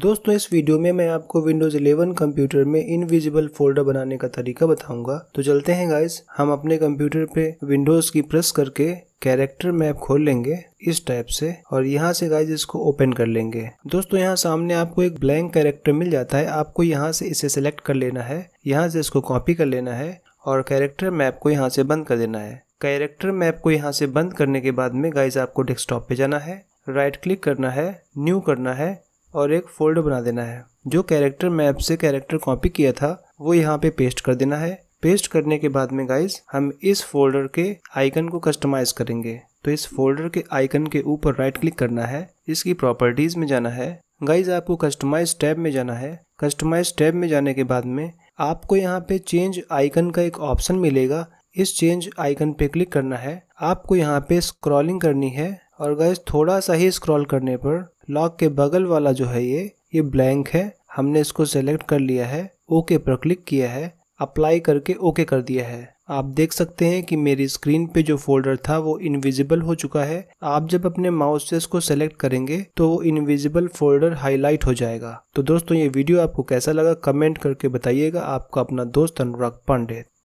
दोस्तों इस वीडियो में मैं आपको विंडोज 11 कंप्यूटर में इनविजिबल फोल्डर बनाने का तरीका बताऊंगा तो चलते हैं गाइस हम अपने कंप्यूटर पे विंडोज की प्रेस करके कैरेक्टर मैप खोल लेंगे इस टाइप से और यहाँ से गाइज इसको ओपन कर लेंगे दोस्तों यहाँ सामने आपको एक ब्लैंक कैरेक्टर मिल जाता है आपको यहाँ से इसे सिलेक्ट कर लेना है यहाँ से इसको कॉपी कर लेना है और कैरेक्टर मैप को यहाँ से बंद कर देना है कैरेक्टर मैप को यहाँ से बंद करने के बाद में गाइज आपको डेस्कटॉप पे जाना है राइट क्लिक करना है न्यू करना है और एक फोल्डर बना देना है जो कैरेक्टर मैं आपसे कैरेक्टर कॉपी किया था वो यहाँ पे पेस्ट कर देना है पेस्ट करने के बाद में गाइज हम इस फोल्डर के आइकन को कस्टमाइज करेंगे तो इस फोल्डर के आइकन के ऊपर राइट क्लिक करना है इसकी प्रॉपर्टीज में जाना है गाइज आपको कस्टमाइज टैब में जाना है कस्टमाइज टैब में जाने के बाद में आपको यहाँ पे चेंज आइकन का एक ऑप्शन मिलेगा इस चेंज आइकन पे क्लिक करना है आपको यहाँ पे स्क्रॉलिंग करनी है और गाइज थोड़ा सा ही स्क्रॉल करने पर लॉक के बगल वाला जो है ये ये ब्लैंक है हमने इसको सेलेक्ट कर लिया है ओके पर क्लिक किया है अप्लाई करके ओके कर दिया है आप देख सकते हैं कि मेरी स्क्रीन पे जो फोल्डर था वो इनविजिबल हो चुका है आप जब अपने माउस से इसको सेलेक्ट करेंगे तो वो इनविजिबल फोल्डर हाईलाइट हो जाएगा तो दोस्तों ये वीडियो आपको कैसा लगा कमेंट करके बताइएगा आपका अपना दोस्त अनुराग पांडे